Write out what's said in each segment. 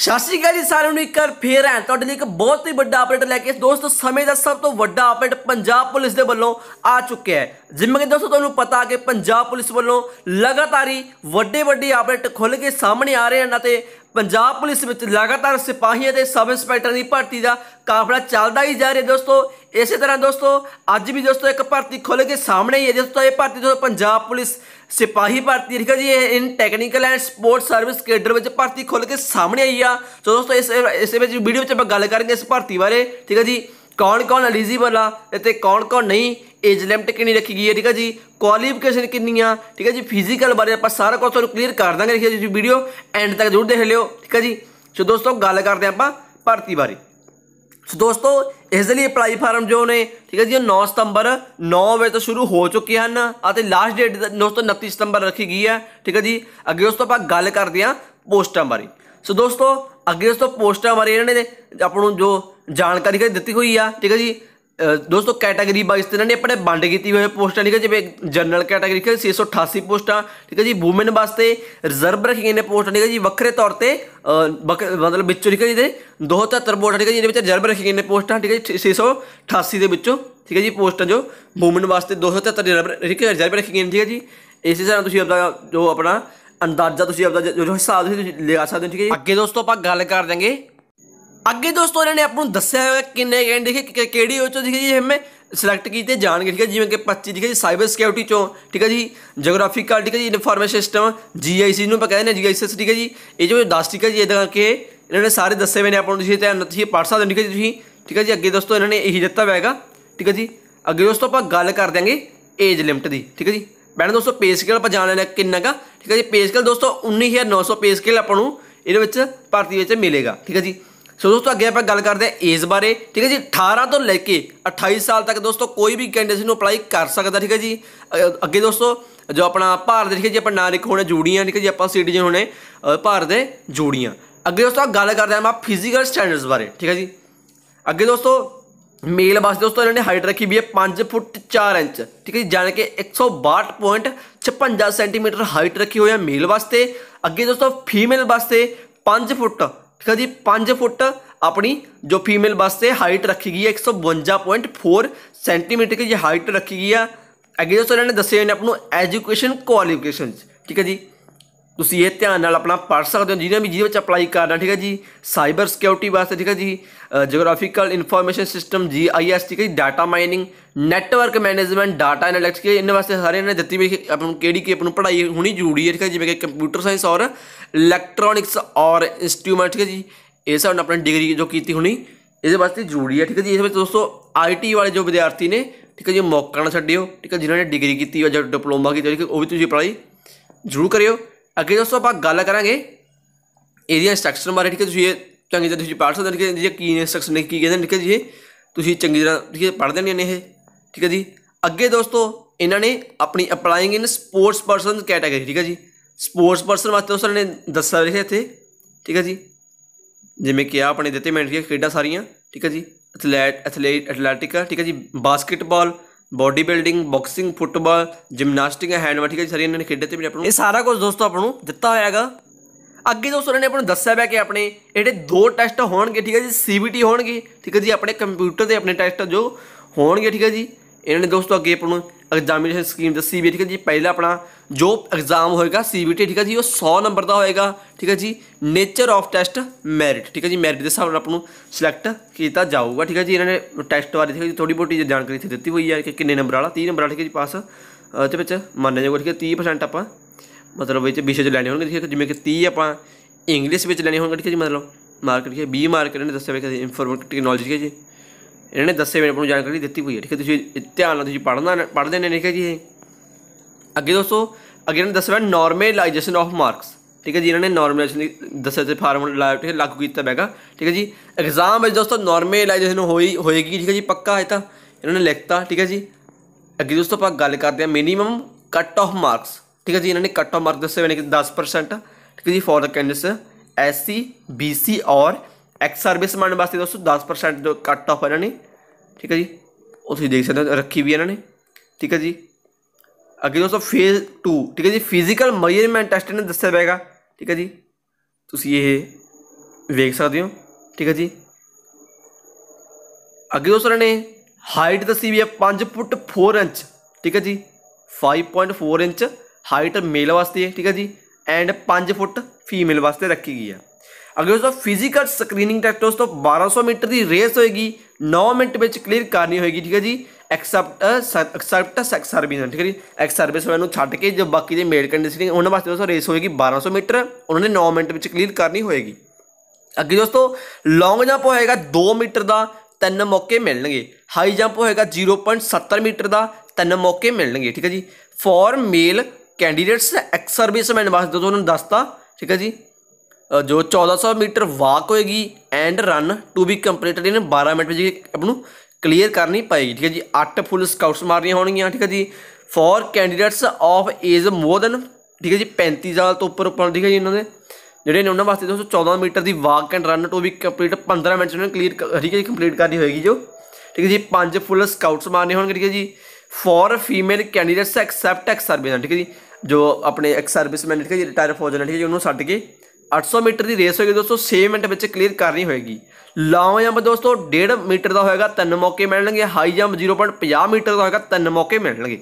ਸਤਿ ਸ਼੍ਰੀ ਅਕਾਲ ਜੀ ਸਾਰਿਆਂ ਨੂੰ ਇੱਕ ਵਾਰ ਫੇਰ ਹੈ ਤੁਹਾਡੇ ਲਈ ਇੱਕ ਬਹੁਤ ਹੀ ਵੱਡਾ ਅਪਡੇਟ ਲੈ ਕੇ ਦੋਸਤੋ ਸਮੇਂ ਦਾ ਸਭ ਤੋਂ ਵੱਡਾ ਅਪਡੇਟ ਪੰਜਾਬ ਪੁਲਿਸ ਦੇ ਵੱਲੋਂ ਆ ਚੁੱਕਿਆ ਹੈ ਜਿਵੇਂ ਕਿ ਦੋਸਤੋ ਤੁਹਾਨੂੰ ਪਤਾ ਕਿ ਪੰਜਾਬ ਪੁਲਿਸ ਵੱਲੋਂ ਲਗਾਤਾਰੀ ਵੱਡੇ ਵੱਡੇ ਅਪਡੇਟ ਖੁੱਲ ਕੇ ਸਾਹਮਣੇ ਆ ਰਹੇ ਹਨ ਅਤੇ ਪੰਜਾਬ ਪੁਲਿਸ ਵਿੱਚ ਲਗਾਤਾਰ ਸਿਪਾਹੀਆਂ ਦੇ ਸਬ ਇੰਸਪੈਕਟਰ ਦੀ ਭਰਤੀ ਦਾ ਕਾਫਲਾ ਚੱਲਦਾ ਹੀ ਜਾ ਰਿਹਾ ਦੋਸਤੋ ਇਸੇ ਤਰ੍ਹਾਂ ਦੋਸਤੋ ਅੱਜ ਵੀ ਦੋਸਤੋ ਇੱਕ ਭਰਤੀ ਖੁੱਲ ਕੇ ਸਾਹਮਣੇ ਹੀ ਹੈ ਦੋਸਤੋ ਇਹ ਭਰਤੀ ਦੋਸਤੋ ਪੰਜਾਬ ਪੁਲਿਸ ਸਿਪਾਹੀ ਭਰਤੀ ਠੀਕ ਹੈ ਜੀ ਇਹ in technical and support service cadre ਵਿੱਚ ਭਰਤੀ ਖੁੱਲ ਕੇ ਸਾਹਮਣੇ ਆਈ ਆ ਸੋ ਦੋਸਤੋ ਇਸ ਇਸ ਵਿੱਚ ਵੀਡੀਓ ਵਿੱਚ ਆਪਾਂ ਗੱਲ ਕਰਾਂਗੇ ਇਸ ਭਰਤੀ ਬਾਰੇ ਠੀਕ ਹੈ ਜੀ ਕੌਣ ਕੌਣ ਐਲੀਜੀਬਲ ਆ ਤੇ ਕੌਣ ਕੌਣ ਨਹੀਂ ਏਜ ਲਿਮਟ ਕਿੰਨੀ ਰੱਖੀ ਗਈ ਹੈ ਠੀਕ ਹੈ ਜੀ ਕੁਆਲੀਫਿਕੇਸ਼ਨ ਕਿੰਨੀ ਆ ਠੀਕ ਹੈ ਜੀ ਫਿਜ਼ੀਕਲ ਬਾਰੇ ਆਪਾਂ ਸਾਰਾ ਕੁਝ ਤੁਹਾਨੂੰ ਕਲੀਅਰ ਕਰ ਦਾਂਗੇ ਠੀਕ ਹੈ ਜੀ ਵੀਡੀਓ ਐਂਡ ਤੱਕ ਜ਼ਰੂਰ ਦੇਖ ਲਿਓ ਠੀਕ ਹੈ ਜੀ ਸੋ ਦੋਸਤੋ ਗੱਲ ਕਰਦੇ ਆਪਾਂ ਭਰਤੀ ਬਾਰੇ ਸੋ ਦੋਸਤੋ ਇਸ ਲਈ ਅਪਲਾਈ ਫਾਰਮ ਜੋ ਨੇ ਠੀਕ ਹੈ ਜੀ 9 ਸਤੰਬਰ 9 ਵਜੇ ਤੋਂ ਸ਼ੁਰੂ ਹੋ ਚੁੱਕੇ ਹਨ ਅਤੇ ਲਾਸਟ ਡੇਟ ਦੋਸਤੋ 29 ਸਤੰਬਰ ਰੱਖੀ ਗਈ ਹੈ ਠੀਕ ਹੈ ਜੀ ਅੱਗੇ ਉਸ ਤੋਂ ਆਪਾਂ ਗੱਲ ਕਰਦੇ ਹਾਂ ਪੋਸਟਾਂ ਬਾਰੇ ਸੋ ਦੋਸਤੋ ਅੱਗੇ ਉਸ ਤੋਂ ਪੋਸਟਾਂ ਬਾਰੇ ਇਹਨਾਂ ਨੇ ਆਪਾਂ ਨੂੰ ਜੋ ਜਾਣਕਾਰੀ ਦਿੱਤੀ ਹੋਈ ਆ ਠੀਕ ਹੈ ਜੀ ਦੋਸਤੋ ਕੈਟਾਗਰੀ ਵਾਈਜ਼ ਤੇ ਇਹਨਾਂ ਨੇ ਆਪਣੇ ਵੰਡ ਕੀਤੀ ਹੋਏ ਪੋਸਟਾਂ ਠੀਕ ਹੈ ਜਿਵੇਂ ਜਨਰਲ ਕੈਟਾਗਰੀ ਕਿ 688 ਪੋਸਟਾਂ ਠੀਕ ਹੈ ਜੀ ਔਮਨ ਵਾਸਤੇ ਰਿਜ਼ਰਵ ਰੱਖੀ ਰੱਖੀਆਂ ਨੇ ਪੋਸਟਾਂ ਠੀਕ ਹੈ ਜੀ ਵੱਖਰੇ ਤੌਰ ਤੇ ਮਤਲਬ ਵਿੱਚੋਂ ਠੀਕ ਹੈ ਜੀ ਦੇ 273 ਪੋਸਟਾਂ ਠੀਕ ਹੈ ਜੀ ਇਹਦੇ ਵਿੱਚ ਰਿਜ਼ਰਵ ਰੱਖੀ ਰੱਖੀਆਂ ਨੇ ਪੋਸਟਾਂ ਠੀਕ ਹੈ ਜੀ 688 ਦੇ ਵਿੱਚੋਂ ਠੀਕ ਹੈ ਜੀ ਪੋਸਟਾਂ ਜੋ ਔਮਨ ਵਾਸਤੇ 273 ਰਿਜ਼ਰਵ ਰੱਖੀਆਂ ਨੇ ਠੀਕ ਹੈ ਜੀ ਇਸੇ ਤਰ੍ਹਾਂ ਤੁਸੀਂ ਆਪਣਾ ਜੋ ਆਪਣਾ ਅੰਦਾਜ਼ਾ ਤੁਸੀਂ ਆਪਣਾ ਜੋ ਹਿਸਾਬ ਤੁਸੀਂ ਲਿਆ ਸਕਦੇ ਹੋ ਠੀਕ ਹੈ ਜੀ ਅੱਗੇ ਦੋਸਤੋ ਆਪਾਂ ਗੱਲ ਕਰ ਦਾਂਗੇ ਅੱਗੇ ਦੋਸਤੋ ਇਹਨਾਂ ਨੇ ਆਪ ਨੂੰ ਦੱਸਿਆ ਹੋਇਆ ਕਿੰਨੇ ਗੇਂਦ ਦੇਖੇ ਕਿਹੜੀ ਉਹ ਚੋਂ ਦੇਖੇ ਜੀ ਹਮੇ ਸਿਲੈਕਟ ਕੀਤੇ ਜਾਣਗੇ ਠੀਕ ਹੈ ਜਿਵੇਂ ਕਿ 25 ਠੀਕ ਹੈ ਜੀ ਸਾਈਬਰ ਸਿਕਿਉਰਿਟੀ ਚੋਂ ਠੀਕ ਹੈ ਜੀ ਜੀਓਗ੍ਰਾਫੀਕਲ ਠੀਕ ਹੈ ਜੀ ਇਨਫੋਰਮੇਸ਼ਨ ਸਿਸਟਮ ਜੀਆਈਸੀ ਨੂੰ ਆਪਾਂ ਕਹਿੰਦੇ ਨੇ ਜੀਆਈਐਸ ਠੀਕ ਹੈ ਜੀ ਇਹ ਜੋ 10 ਠੀਕ ਹੈ ਜੀ ਇਦਾਂ ਕਰਕੇ ਇਹਨਾਂ ਨੇ ਸਾਰੇ ਦੱਸੇ ਹੋਏ ਨੇ ਆਪਾਂ ਨੂੰ ਤੁਸੀਂ ਧਿਆਨ ਨਾਲ ਤੁਸੀਂ ਪੜ੍ਹ ਸਕਦੇ ਹੋ ਠੀਕ ਹੈ ਜੀ ਤੁਸੀਂ ਠੀਕ ਹੈ ਜੀ ਅੱਗੇ ਦੋਸਤੋ ਇਹਨਾਂ ਨੇ ਇਹੀ ਦਿੱਤਾ ਹੋਇਆਗਾ ਠੀਕ ਹੈ ਜੀ ਅੱਗੇ ਦੋਸਤੋ ਆਪਾਂ ਗੱਲ ਕਰ ਦਿਆਂਗੇ ਏਜ ਲਿਮਟ ਦੀ ਠੀਕ ਹੈ ਜੀ ਬੈਣ ਦੋਸਤੋ ਪੇ ਸਕੇਲ ਆਪਾਂ ਜਾਣ ਲੈਣਾ ਕਾ ਠੀਕ ਹੈ ਜੀ ਪੇ ਸਕੇਲ ਦੋਸਤੋ 19900 ਪੇ ਸਕੇਲ ਆਪਾਂ ਨੂੰ ਇਹਦੇ ਵਿੱਚ ਭਾਰਤੀ ਵਿੱਚ ਮਿਲੇਗਾ ਠੀਕ ਹੈ ਜੀ ਸੋ ਦੋਸਤੋ ਅੱਗੇ ਆਪਾਂ ਗੱਲ ਕਰਦੇ ਆ ਏਜ ਬਾਰੇ ਠੀਕ ਹੈ ਜੀ 18 ਤੋਂ ਲੈ ਕੇ 28 ਸਾਲ ਤੱਕ ਦੋਸਤੋ ਕੋਈ ਵੀ ਕੈਂਡੀਡੇਟ ਨੂੰ ਅਪਲਾਈ ਕਰ ਸਕਦਾ ਠੀਕ ਹੈ ਜੀ ਅੱਗੇ ਦੋਸਤੋ ਜੋ ਆਪਣਾ ਭਾਰਤ ਦੇ ਠੀਕ ਹੈ ਜੀ ਆਪਾਂ ਨਾਗਰਿਕ ਹੋਣੇ ਜੁੜੀਆਂ ਠੀਕ ਹੈ ਜੀ ਆਪਾਂ ਸਿਟੀਜ਼ਨ ਹੋਣੇ ਭਾਰਤ ਦੇ ਜੁੜੀਆਂ ਅੱਗੇ ਦੋਸਤੋ ਗੱਲ ਕਰਦੇ ਆ ਮੈਂ ਫਿਜ਼ੀਕਲ ਸਟੈਂਡਰਡਸ ਬਾਰੇ ਠੀਕ ਹੈ ਜੀ ਅੱਗੇ ਦੋਸਤੋ ਮੇਲ ਵਾਸਤੇ ਦੋਸਤੋ ਇਹਨਾਂ ਨੇ ਹਾਈਟ ਰੱਖੀ ਵੀ ਹੈ 5 ਫੁੱਟ 4 ਇੰਚ ਠੀਕ ਹੈ ਜੀ ਜਾਨ ਕੇ 162.56 ਸੈਂਟੀਮੀਟਰ ਹਾਈਟ ਰੱਖੀ ਹੋਈ ਹੈ ਮੇਲ ਵਾਸਤੇ ਅੱਗੇ ਦੋਸਤੋ ਫੀਮੇਲ ਵਾਸਤੇ 5 ਫੁੱਟ ਠੀਕ ਹੈ ਜੀ 5 ਫੁੱਟ ਆਪਣੀ ਜੋ ਫੀਮੇਲ ਵਾਸਤੇ ਹਾਈਟ ਰੱਖੀ ਗਈ ਹੈ 152.4 ਸੈਂਟੀਮੀਟਰ ਦੀ ਹਾਈਟ ਰੱਖੀ ਗਈ ਆ ਅੱਗੇ ਜੋ ਸਰ ਨੇ ਦੱਸਿਆ ਨੇ ਆਪ ਨੂੰ ਐਜੂਕੇਸ਼ਨ ਕੁਆਲੀਫਿਕੇਸ਼ਨਸ ਠੀਕ ਹੈ ਜੀ ਤੁਸੀਂ ਇਹ ਧਿਆਨ ਨਾਲ ਆਪਣਾ ਪੜ੍ਹ ਸਕਦੇ ਹੋ ਜਿਹਨੇ ਵੀ ਜਿਹਦੇ ਵਿੱਚ ਅਪਲਾਈ ਕਰਨਾ ਠੀਕ ਹੈ ਜੀ ਸਾਈਬਰ ਸਿਕਿਉਰਿਟੀ ਵਾਸਤੇ ਠੀਕ ਹੈ ਜੀ geographical information system GIS ਠੀਕ ਹੈ ਜੀ data mining network management data analytics ਕੇ ਇਹਨਾਂ ਵਾਸਤੇ ਹਰ ਇਹਨਾਂ ਦਿੱਤੀ ਵੀ ਆਪਾਂ ਕਿਹੜੀ ਕਿ ਆਪਾਂ ਨੂੰ ਪੜ੍ਹਾਈ ਹੋਣੀ ਜ਼ਰੂਰੀ ਹੈ ਠੀਕ ਹੈ ਜਿਵੇਂ ਕਿ ਕੰਪਿਊਟਰ ਸਾਇੰਸ ਔਰ ਇਲੈਕਟ੍ਰੋਨਿਕਸ ਔਰ ਇੰਸਟਰੂਮੈਂਟ ਠੀਕ ਹੈ ਜੀ ਇਹ ਸਭ ਨੇ ਆਪਣੀ ਡਿਗਰੀ ਜੋ ਕੀਤੀ ਹੋਣੀ ਇਹਦੇ ਵਾਸਤੇ ਜ਼ਰੂਰੀ ਹੈ ਠੀਕ ਹੈ ਜੀ ਇਸ ਵਿੱਚ ਦੋਸਤੋ ਆਈਟੀ ਵਾਲੇ ਜੋ ਵਿਦਿਆਰਥੀ ਨੇ ਠੀਕ ਹੈ ਜੀ ਮੌਕਾ ਨਾ ਛੱਡਿਓ ਠੀਕ ਹੈ ਜਿਨ੍ਹਾਂ ਨੇ ਡਿਗਰੀ ਕੀਤੀ ਜਾਂ ਡਿਪਲੋਮਾ ਕੀਤੀ ਉਹ ਵੀ ਤੁਸੀਂ ਅਪਲਾਈ ਜ਼ਰੂਰ ਕਰਿਓ ਅੱਗੇ ਦੋਸਤੋ ਆਪਾਂ ਗੱਲ ਕਰਾਂਗੇ ਇਹਦੀਆਂ ਇਨਸਟਰਕਸ਼ਨ ਬਾਰੇ ਠੀਕ ਹੈ ਤੁਸੀਂ ਇਹ ਚੰਗੀ ਤਰ੍ਹਾਂ ਤੁਸੀਂ ਪੜ੍ਹ ਸਕਦੇ ਹੋ ਠੀਕ ਹੈ ਜੀ ਕੀ ਇਨਸਟਰਕਸ਼ਨ ਨੇ ਕੀ ਕਹਿੰਦੇ ਨੇ ਠੀਕ ਹੈ ਜੀ ਤੁਸੀਂ ਚੰਗੀ ਤਰ੍ਹਾਂ ਠੀਕ ਹੈ ਪੜ੍ਹ ਲੈਣੀਆਂ ਨੇ ਇਹ ਠੀਕ ਹੈ ਜੀ ਅੱਗੇ ਦੋਸਤੋ ਇਹਨਾਂ ਨੇ ਆਪਣੀ applying in sports person category ਠੀਕ ਹੈ ਜੀ ਸਪੋਰਟਸ ਪਰਸਨ ਵਾਸਤੇ ਉਸ ਨੇ ਦੱਸਿਆ ਰਿਹਾ ਇੱਥੇ ਠੀਕ ਹੈ ਜੀ ਜਿਵੇਂ ਕਿ ਆ ਆਪਣੇ ਦਿੱਤੇ ਮੈਂ ਖੇਡਾਂ ਸਾਰੀਆਂ ਠੀਕ ਹੈ ਜੀ ਐਥਲੀਟ ਐਥਲੀਟ ਐਥਲੈਟਿਕਾ ਠੀਕ ਹੈ ਜੀ basketball body building boxing football gymnastic hand ਠੀਕ ਹੈ ਸਾਰੀ ਇਹਨਾਂ ਨੇ ਖੇਡੇ ਤੇ ਵੀ ਆਪਾਂ ਨੂੰ ਇਹ ਸਾਰਾ ਕੁਝ ਦੋਸਤੋ ਆਪਾਂ ਨੂੰ ਦਿੱਤਾ ਹੋਇਆ ਹੈਗਾ ਅੱਗੇ ਦੋਸਤੋ ਇਹਨਾਂ ਨੇ ਆਪਾਂ ਨੂੰ ਦੱਸਿਆ ਹੈ ਕਿ ਆਪਣੇ ਜਿਹੜੇ ਦੋ ਟੈਸਟ ਹੋਣਗੇ ਠੀਕ ਹੈ ਜੀ ਸੀਬੀਟੀ ਹੋਣਗੇ ਠੀਕ ਹੈ ਜੀ ਆਪਣੇ ਕੰਪਿਊਟਰ ਦੇ ਆਪਣੇ ਟੈਸਟ ਜੋ ਹੋਣਗੇ ਠੀਕ ਹੈ ਜੀ ਇਹਨਾਂ ਨੇ ਦੋਸਤੋ ਅੱਗੇ ਆਪਾਂ ਨੂੰ ਐਗਜ਼ਾਮੀਨੇਸ਼ਨ ਸਕੀਮ ਦਾ ਸੀਬੀਟੀ ਠੀਕ ਹੈ ਜੀ ਪਹਿਲਾ ਆਪਣਾ ਜੋ ਐਗਜ਼ਾਮ ਹੋਏਗਾ ਸੀਬੀਟੀ ਠੀਕ ਹੈ ਜੀ ਉਹ 100 ਨੰਬਰ ਦਾ ਹੋਏਗਾ ਠੀਕ ਹੈ ਜੀ ਨੇਚਰ ਆਫ ਟੈਸਟ ਮੈਰਿਟ ਠੀਕ ਹੈ ਜੀ ਮੈਰਿਟ ਦੇ ਹਿਸਾਬ ਨਾਲ ਆਪ ਨੂੰ ਸਿਲੈਕਟ ਕੀਤਾ ਜਾਊਗਾ ਠੀਕ ਹੈ ਜੀ ਇਹਨਾਂ ਨੇ ਟੈਸਟ ਬਾਰੇ ਠੀਕ ਹੈ ਜੀ ਥੋੜੀ ਬੋਟੀ ਜਾਣਕਾਰੀ ਇੱਥੇ ਦਿੱਤੀ ਹੋਈ ਹੈ ਕਿ ਕਿੰਨੇ ਨੰਬਰ ਵਾਲਾ 30 ਨੰਬਰ ਵਾਲਾ ਠੀਕ ਹੈ ਜੀ ਪਾਸ ਉਹਦੇ ਵਿੱਚ ਮੰਨਿਆ ਜਾਊਗਾ ਠੀਕ ਹੈ 30% ਆਪਾਂ ਮਤਲਬ ਵਿੱਚ ਵਿਸ਼ੇ ਚ ਲੈਣੇ ਹੋਣਗੇ ਠੀਕ ਹੈ ਜਿਵੇਂ ਕਿ 30 ਆਪਾਂ ਇੰਗਲਿਸ਼ ਵਿੱਚ ਲੈਣੇ ਹੋਣਗੇ ਠੀਕ ਹੈ ਜੀ ਮਤਲਬ ਮਾਰਕ ਠੀਕ ਹੈ 20 ਮਾਰਕ ਇਹਨੇ ਨੇ ਦੱਸਿਆ ਵੀ ਕਿ ਇਨਫੋਰਮੈਟਿਕ ਟੈਕਨੋਲੋਜੀ ਹੈ ਜੀ ਇਹਨਾਂ ਨੇ ਦੱਸੇ ਮੈਨੂੰ ਨੂੰ ਜਾਣਕਾਰੀ ਦਿੱਤੀ ਹੋਈ ਹੈ ਠੀਕ ਹੈ ਤੁਸੀਂ ਧਿਆਨ ਨਾਲ ਤੁਸੀਂ ਪੜ੍ਹਨਾ ਪੜ੍ਹਦੇ ਨੇ ਠੀਕ ਹੈ ਜੀ ਇਹ ਅੱਗੇ ਦੋਸਤੋ ਅੱਗੇ ਇਹਨਾਂ ਦੱਸਿਆ ਨਾਰਮਲਾਈਜੇਸ਼ਨ ਆਫ ਮਾਰਕਸ ਠੀਕ ਹੈ ਜੀ ਇਹਨਾਂ ਨੇ ਨਾਰਮਲਾਈਜੇਸ਼ਨ ਦੱਸਿਆ ਤੇ ਫਾਰਮੂਲਾ ਲਾਇਆ ਠੀਕ ਹੈ ਲਾਗੂ ਕੀਤਾ ਹੈਗਾ ਠੀਕ ਹੈ ਜੀ ਐਗਜ਼ਾਮ ਵਿੱਚ ਦੋਸਤੋ ਨਾਰਮਲਾਈਜੇਸ਼ਨ ਹੋਈ ਹੋਏਗੀ ਠੀਕ ਹੈ ਜੀ ਪੱਕਾ ਹੈ ਤਾਂ ਇਹਨਾਂ ਨੇ ਲਿਖਤਾ ਠੀਕ ਹੈ ਜੀ ਅੱਗੇ ਦੋਸਤੋ ਆਪਾਂ ਗੱਲ ਕਰਦੇ ਹਾਂ ਮਿਨੀਮਮ ਕੱਟ ਆਫ ਮਾਰਕਸ ਠੀਕ ਹੈ ਜੀ ਇਹਨਾਂ ਨੇ ਕੱਟ ਆਫ ਮਾਰਕ ਦੱਸੇ ਹੋਏ ਨੇ ਕਿ 10% ਠੀਕ ਹੈ ਜੀ for the candidates SC BC ਔਰ ਐਕਸ ਸਰਵਿਸ ਸਰਵਿਸਮੈਨ ਵਾਸਤੇ ਦੋਸਤੋ 10% ਜੋ ਕੱਟ ਆਫ ਇਹਨਾਂ ਨੇ ਠੀਕ ਹੈ ਜੀ ਉਹ ਤੁਸੀਂ ਦੇਖ ਸਕਦੇ ਹੋ ਰੱਖੀ ਵੀ ਇਹਨਾਂ ਨੇ ਠੀਕ ਹੈ ਜੀ ਅੱਗੇ ਦੋਸਤੋ ਫੇਜ਼ 2 ਠੀਕ ਹੈ ਜੀ ਫਿਜ਼ੀਕਲ ਮੈਜ਼ਰਮੈਂਟ ਟੈਸਟ ਨੇ ਦੱਸਿਆ ਹੋਏਗਾ ਠੀਕ ਹੈ ਜੀ ਤੁਸੀਂ ਇਹ ਵੇਖ ਸਕਦੇ ਹੋ ਠੀਕ ਹੈ ਜੀ ਅੱਗੇ ਦੋਸਤੋ ਨੇ ਹਾਈਟ ਦੱਸੀ ਵੀ ਹੈ 5 ਫੁੱਟ 4 ਇੰਚ ਠੀਕ ਹੈ ਜੀ 5.4 ਇੰਚ ਹਾਈਟ ਮੇਲ ਵਾਸਤੇ ਹੈ ਠੀਕ ਹੈ ਜੀ ਐਂਡ 5 ਫੁੱਟ ਫੀਮੇਲ ਵਾਸਤੇ ਰੱਖੀ ਗਈ ਹੈ ਅਗਰ ਉਸ ਦਾ ਫਿਜ਼ੀਕਲ ਸਕਰੀਨਿੰਗ ਟੈਸਟ ਉਸ ਤੋਂ 1200 ਮੀਟਰ ਦੀ ਰੇਸ ਹੋਏਗੀ 9 ਮਿੰਟ ਵਿੱਚ ਕਲੀਅਰ ਕਰਨੀ ਹੋਏਗੀ ਠੀਕ ਹੈ ਜੀ ਐਕਸੈਪਟ ਐਕਸੈਪਟ ਸੈਕਸ ਸਰਵਿਸ ਠੀਕ ਹੈ ਜੀ ਐਕਸ ਸਰਵਿਸ ਵਾਲਿਆਂ ਨੂੰ ਛੱਡ ਕੇ ਜੋ ਬਾਕੀ ਦੇ ਮੇਲ ਕੰਡੀਸ਼ਨ ਉਹਨਾਂ ਵਾਸਤੇ ਦੋਸਤੋ ਰੇਸ ਹੋਏਗੀ 1200 ਮੀਟਰ ਉਹਨਾਂ ਨੇ 9 ਮਿੰਟ ਵਿੱਚ ਕਲੀਅਰ ਕਰਨੀ ਹੋਏਗੀ ਅੱਗੇ ਦੋਸਤੋ ਲੌਂਗ ਜੰਪ ਹੋਏਗਾ 2 ਮੀਟਰ ਦਾ ਤਿੰਨ ਮੌਕੇ ਮਿਲਣਗੇ ਹਾਈ ਜੰਪ ਹੋਏਗਾ 0.70 ਮੀਟਰ ਦਾ ਤਿੰਨ ਮੌਕੇ ਮਿਲਣਗੇ ਠੀਕ ਹੈ ਜੀ for male candidates ex serviceman ਵਾਸਤੇ ਦੋਸਤੋ ਉਹਨਾਂ ਨੂੰ ਦੱਸਤਾ ਠੀਕ ਹੈ ਜੀ ਜੋ 1400 ਮੀਟਰ ਵਾਕ ਹੋਏਗੀ and run to be completed in 12 minute ਵਿੱਚ ਆਪ ਨੂੰ ਕਲੀਅਰ ਕਰਨੀ ਪਏਗੀ ਠੀਕ ਹੈ ਜੀ 8 ਫੁੱਲ ਸਕਾਊਟਸ ਮਾਰਨੀਆਂ ਹੋਣਗੀਆਂ ਠੀਕ ਹੈ ਜੀ for candidates of age more than ਠੀਕ ਹੈ ਜੀ 35 ਸਾਲ ਤੋਂ ਉੱਪਰ ਉੱਪਰ ਠੀਕ ਹੈ ਜੀ ਇਹਨਾਂ ਦੇ ਜਿਹੜੇ ਨੇ ਉਹਨਾਂ ਵਾਸਤੇ ਦੋਸਤੋ 14 ਮੀਟਰ ਦੀ walk and run to be complete 15 minute ਵਿੱਚ ਕਲੀਅਰ ਠੀਕ ਹੈ ਜੀ ਕੰਪਲੀਟ ਕਰਨੀ ਹੋਏਗੀ ਜੋ ਠੀਕ ਹੈ ਜੀ 5 ਫੁੱਲ ਸਕਾਊਟਸ ਮਾਰਨੇ ਹੋਣਗੇ ਠੀਕ ਹੈ ਜੀ for female candidates except ex service ਠੀਕ ਹੈ ਜੀ ਜੋ ਆਪਣੇ ਐਕਸ ਸਰਵਿਸਮੈਨ ਠੀਕ ਹੈ ਜੀ ਰਿਟਾਇਰ ਨੇ ਠੀਕ ਹੈ ਜੀ ਉਹਨੂੰ ਛੱਡ ਕੇ 800 ਮੀਟਰ ਦੀ ਰੇਸ ਹੋਏਗੀ ਦੋਸਤੋ 6 ਮਿੰਟ ਵਿੱਚ ਕਲੀਅਰ ਕਰਨੀ ਹੋਏਗੀ ਲੌਂਗ ਜੰਪ ਦੋਸਤੋ 1.5 ਮੀਟਰ ਦਾ ਹੋਏਗਾ ਤਿੰਨ ਮੌਕੇ ਮਿਲਣਗੇ ਹਾਈ ਜੰਪ 0.50 ਮੀਟਰ ਦਾ ਹੋਏਗਾ ਤਿੰਨ ਮੌਕੇ ਮਿਲਣਗੇ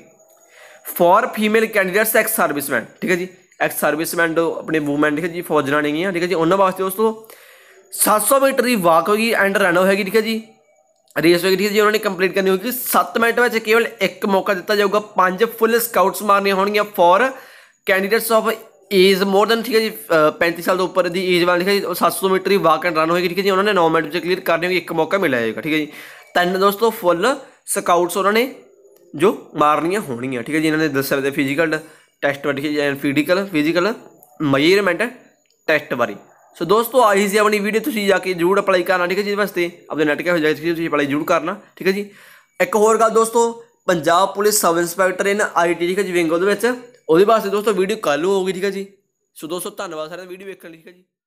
for female candidates ex serviceman ਠੀਕ ਹੈ ਜੀ ਐਕਸ ਸਰਵਿਸਮੈਨ ਆਪਣੇ ਵੂਮੈਨ ਠੀਕ ਹੈ ਜੀ ਨਹੀਂ ਹੈ ਠੀਕ ਹੈ ਜੀ ਉਹਨਾਂ ਵਾਸਤੇ ਦੋਸਤੋ 700 ਮੀਟਰ ਦੀ ਵਾਕ ਹੋਏਗੀ ਐਂਡ ਰਨ ਹੋਏਗੀ ਠੀਕ ਹੈ ਜੀ ਰੇਸ ਹੋਏਗੀ ਠੀਕ ਹੈ ਜੀ ਉਹਨਾਂ ਨੇ ਕੰਪਲੀਟ ਕਰਨੀ ਹੋਏਗੀ 7 ਮਿੰਟ ਵਿੱਚ ਕੇਵਲ ਇੱਕ ਮੌਕਾ ਦਿੱਤਾ ਜਾਊਗਾ ਪੰਜ ਫੁੱਲ ਸਕਾਊਟਸ ਮਾਰਨੀਆਂ ਹੋਣਗੀਆਂ for candidates of age more than ਠੀਕ ਹੈ ਜੀ 35 ਸਾਲ ਤੋਂ ਉੱਪਰ ਦੀ ਏਜ ਵਾਲੇ ਲਿਖਿਆ ਜੀ 700 ਮੀਟਰ ਦੀ ਵਾਕ ਐਂਡ ਰਨ ਹੋਏਗੀ ਠੀਕ ਹੈ ਜੀ ਉਹਨਾਂ ਨੇ 9 ਮਿੰਟ ਵਿੱਚ ਕਲੀਅਰ ਕਰਨੇ ਹੋਏ ਇੱਕ ਮੌਕਾ ਮਿਲਿਆ ਜਾਏਗਾ ਠੀਕ ਹੈ ਜੀ ਤਿੰਨ ਦੋਸਤੋ ਫੁੱਲ ਸਕਾਊਟਸ ਉਹਨਾਂ ਨੇ ਜੋ ਮਾਰਨੀਆਂ ਹੋਣੀਆਂ ਠੀਕ ਹੈ ਜੀ ਇਹਨਾਂ ਨੇ ਦੱਸਿਆ ਤੇ ਫਿਜ਼ੀਕਲ ਟੈਸਟ ਬਾਰੇ ਠੀਕ ਹੈ ਫਿਜ਼ੀਕਲ ਫਿਜ਼ੀਕਲ ਮੈਜ਼ਰਮੈਂਟ ਟੈਸਟ ਬਾਰੇ ਸੋ ਦੋਸਤੋ ਆਹੀ ਸੀ ਆਪਣੀ ਵੀਡੀਓ ਤੁਸੀਂ ਜਾ ਕੇ ਜਰੂਰ ਅਪਲਾਈ ਕਰਨਾ ਠੀਕ ਹੈ ਜੀ ਵਾਸਤੇ ਆਪਣੇ ਨੈਟ ਕੇ ਹੋ ਜਾਏ ਤੁਸੀਂ ਅਪਲਾਈ ਜਰੂਰ ਕਰਨਾ ਠੀਕ ਹੈ ਜੀ ਇੱਕ ਹੋਰ ਗੱਲ ਦੋਸਤੋ Punjab police sub inspector in IT ਠੀਕ ਹੈ ਜੀ ਵਿੰਗ ਉਹਦੇ ਵਿੱਚ ਉਹਦੇ ਵਾਸਤੇ ਦੋਸਤੋ ਵੀਡੀਓ ਕੱਲ ਨੂੰ ਹੋਊਗੀ ਠੀਕ ਹੈ ਜੀ ਸੋ ਦੋਸਤੋ ਧੰਨਵਾਦ ਸਾਰਿਆਂ ਦਾ ਵੀਡੀਓ ਵੇਖਣ ਲਈ ਠੀਕ ਹੈ ਜੀ